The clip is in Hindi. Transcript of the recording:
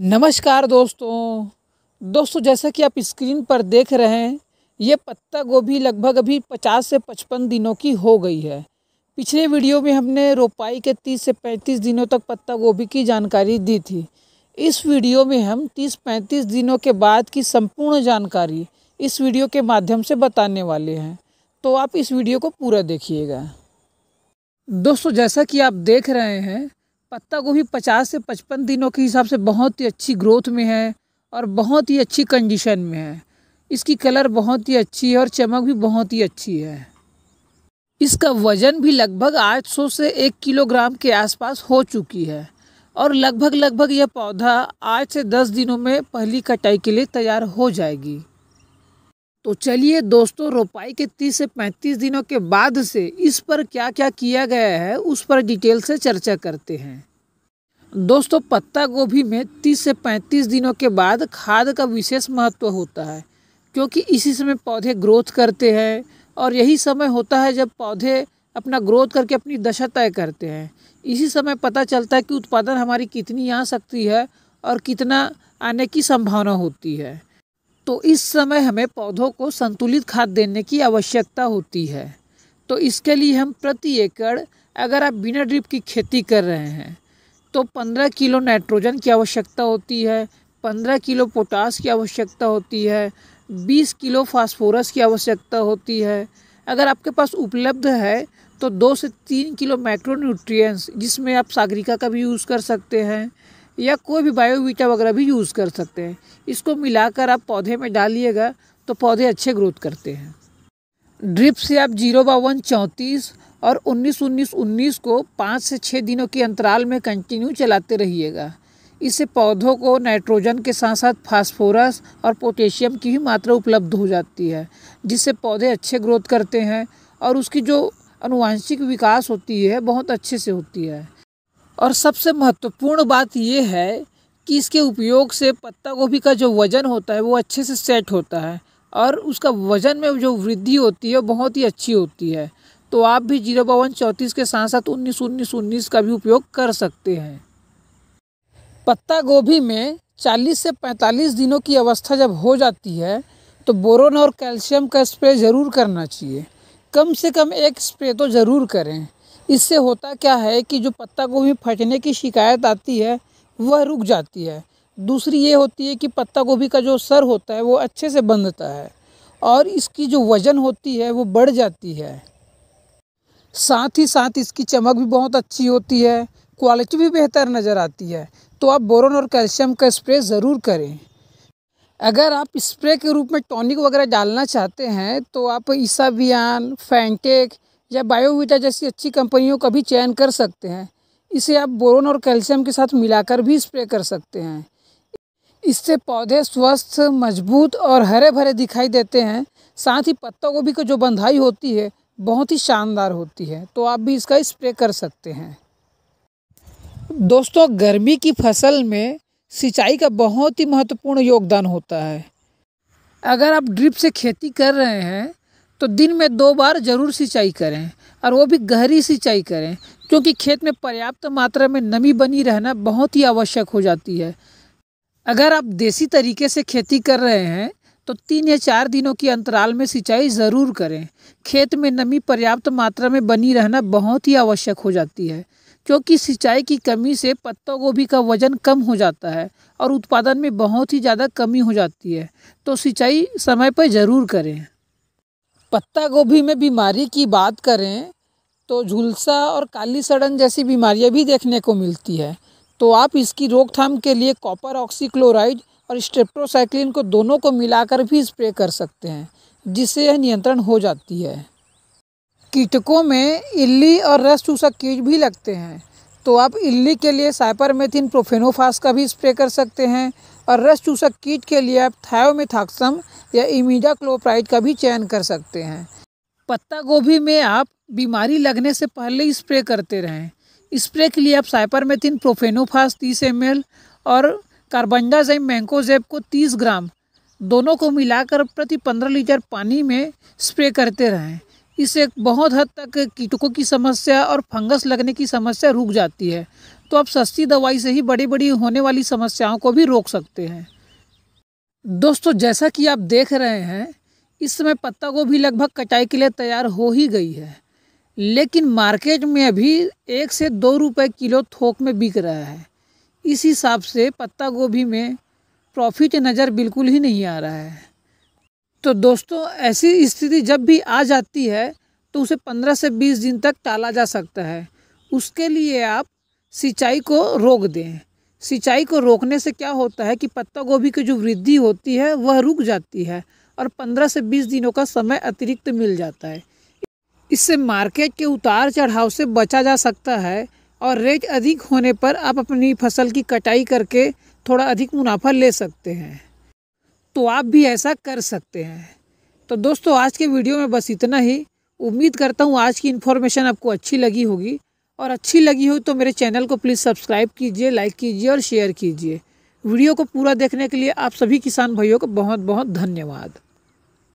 नमस्कार दोस्तों दोस्तों जैसा कि आप स्क्रीन पर देख रहे हैं ये पत्ता गोभी लगभग अभी 50 से 55 दिनों की हो गई है पिछले वीडियो में हमने रोपाई के 30 से 35 दिनों तक पत्ता गोभी की जानकारी दी थी इस वीडियो में हम 30-35 दिनों के बाद की संपूर्ण जानकारी इस वीडियो के माध्यम से बताने वाले हैं तो आप इस वीडियो को पूरा देखिएगा दोस्तों जैसा कि आप देख रहे हैं पत्ता गोभी पचास से पचपन दिनों के हिसाब से बहुत ही अच्छी ग्रोथ में है और बहुत ही अच्छी कंडीशन में है इसकी कलर बहुत ही अच्छी है और चमक भी बहुत ही अच्छी है इसका वज़न भी लगभग 800 से 1 किलोग्राम के आसपास हो चुकी है और लगभग लगभग यह पौधा आठ से दस दिनों में पहली कटाई के लिए तैयार हो जाएगी तो चलिए दोस्तों रोपाई के 30 से 35 दिनों के बाद से इस पर क्या क्या किया गया है उस पर डिटेल से चर्चा करते हैं दोस्तों पत्ता गोभी में 30 से 35 दिनों के बाद खाद का विशेष महत्व होता है क्योंकि इसी समय पौधे ग्रोथ करते हैं और यही समय होता है जब पौधे अपना ग्रोथ करके अपनी दशा तय करते हैं इसी समय पता चलता है कि उत्पादन हमारी कितनी आ सकती है और कितना आने की संभावना होती है तो इस समय हमें पौधों को संतुलित खाद देने की आवश्यकता होती है तो इसके लिए हम प्रति एकड़ अगर आप बिना ड्रिप की खेती कर रहे हैं तो पंद्रह किलो नाइट्रोजन की आवश्यकता होती है पंद्रह किलो पोटास की आवश्यकता होती है बीस किलो फास्फोरस की आवश्यकता होती है अगर आपके पास उपलब्ध है तो दो से तीन किलो माइक्रोन्यूट्रिय जिसमें आप सागरिका का भी यूज़ कर सकते हैं या कोई भी बायोवीटा वगैरह भी यूज़ कर सकते हैं इसको मिलाकर आप पौधे में डालिएगा तो पौधे अच्छे ग्रोथ करते हैं ड्रिप से आप जीरो बावन चौंतीस और उन्नीस उन्नीस उन्नीस को पाँच से छः दिनों के अंतराल में कंटिन्यू चलाते रहिएगा इससे पौधों को नाइट्रोजन के साथ साथ फास्फोरस और पोटेशियम की भी मात्रा उपलब्ध हो जाती है जिससे पौधे अच्छे ग्रोथ करते हैं और उसकी जो अनुवांशिक विकास होती है बहुत अच्छे से होती है और सबसे महत्वपूर्ण बात ये है कि इसके उपयोग से पत्ता गोभी का जो वज़न होता है वो अच्छे से सेट होता है और उसका वज़न में जो वृद्धि होती है बहुत ही अच्छी होती है तो आप भी जीरो बावन चौंतीस के साथ साथ उन्नीस उन्नीस उन्नीस का भी उपयोग कर सकते हैं पत्ता गोभी में 40 से 45 दिनों की अवस्था जब हो जाती है तो बोरोन और कैल्शियम का स्प्रे ज़रूर करना चाहिए कम से कम एक स्प्रे तो ज़रूर करें इससे होता क्या है कि जो पत्ता गोभी फटने की शिकायत आती है वह रुक जाती है दूसरी ये होती है कि पत्ता गोभी का जो सर होता है वो अच्छे से बंधता है और इसकी जो वज़न होती है वो बढ़ जाती है साथ ही साथ इसकी चमक भी बहुत अच्छी होती है क्वालिटी भी बेहतर नज़र आती है तो आप बोरोन और कैल्शियम का स्प्रे ज़रूर करें अगर आप स्प्रे के रूप में टॉनिक वगैरह डालना चाहते हैं तो आप ईसाबियान फैंटेक या बायोविटा जैसी अच्छी कंपनियों का भी चयन कर सकते हैं इसे आप बोरोन और कैल्शियम के साथ मिलाकर भी स्प्रे कर सकते हैं इससे पौधे स्वस्थ मजबूत और हरे भरे दिखाई देते हैं साथ ही पत्ता गोभी को जो बंधाई होती है बहुत ही शानदार होती है तो आप भी इसका स्प्रे कर सकते हैं दोस्तों गर्मी की फसल में सिंचाई का बहुत ही महत्वपूर्ण योगदान होता है अगर आप ड्रिप से खेती कर रहे हैं तो दिन में दो बार ज़रूर सिंचाई करें और वो भी गहरी सिंचाई करें क्योंकि खेत में पर्याप्त मात्रा में नमी बनी रहना बहुत ही आवश्यक हो जाती है अगर आप देसी तरीके से खेती कर रहे हैं तो तीन या चार दिनों के अंतराल में सिंचाई ज़रूर करें खेत में नमी पर्याप्त मात्रा में बनी रहना बहुत ही आवश्यक हो जाती है क्योंकि सिंचाई की कमी से पत्ता गोभी का वजन कम हो जाता है और उत्पादन में बहुत ही ज़्यादा कमी हो जाती है तो सिंचाई समय पर ज़रूर करें पत्ता गोभी में बीमारी की बात करें तो झुलसा और काली सड़न जैसी बीमारियां भी देखने को मिलती है तो आप इसकी रोकथाम के लिए कॉपर ऑक्सीक्लोराइड और स्ट्रेप्टोसाइक्लिन को दोनों को मिलाकर भी स्प्रे कर सकते हैं जिससे यह नियंत्रण हो जाती है कीटकों में इल्ली और रस चूसक कीट भी लगते हैं तो आप इल्ली के लिए साइपरमेथिन प्रोफेनोफास का भी स्प्रे कर सकते हैं और रस चूसक कीट के लिए आप थायोमिथाक्सम या इमीडा क्लोप्राइड का भी चयन कर सकते हैं पत्ता गोभी में आप बीमारी लगने से पहले ही स्प्रे करते रहें स्प्रे के लिए आप साइपरमेथिन प्रोफेनोफास तीस एम और कार्बनडाजाइम मैंकोजेब को तीस ग्राम दोनों को मिलाकर प्रति पंद्रह लीटर पानी में स्प्रे करते रहें इससे बहुत हद तक कीटकों की समस्या और फंगस लगने की समस्या रुक जाती है तो आप सस्ती दवाई से ही बड़ी बड़ी होने वाली समस्याओं को भी रोक सकते हैं दोस्तों जैसा कि आप देख रहे हैं इस समय पत्ता गोभी लगभग कटाई के लिए तैयार हो ही गई है लेकिन मार्केट में अभी एक से दो रुपये किलो थोक में बिक रहा है इस हिसाब से पत्ता गोभी में प्रॉफिट नज़र बिल्कुल ही नहीं आ रहा है तो दोस्तों ऐसी स्थिति जब भी आ जाती है तो उसे पंद्रह से बीस दिन तक टाला जा सकता है उसके लिए आप सिंचाई को रोक दें सिंचाई को रोकने से क्या होता है कि पत्ता गोभी की जो वृद्धि होती है वह रुक जाती है और 15 से 20 दिनों का समय अतिरिक्त मिल जाता है इससे मार्केट के उतार चढ़ाव से बचा जा सकता है और रेट अधिक होने पर आप अपनी फसल की कटाई करके थोड़ा अधिक मुनाफा ले सकते हैं तो आप भी ऐसा कर सकते हैं तो दोस्तों आज के वीडियो में बस इतना ही उम्मीद करता हूँ आज की इन्फॉर्मेशन आपको अच्छी लगी होगी और अच्छी लगी हो तो मेरे चैनल को प्लीज़ सब्सक्राइब कीजिए लाइक कीजिए और शेयर कीजिए वीडियो को पूरा देखने के लिए आप सभी किसान भाइयों को बहुत बहुत धन्यवाद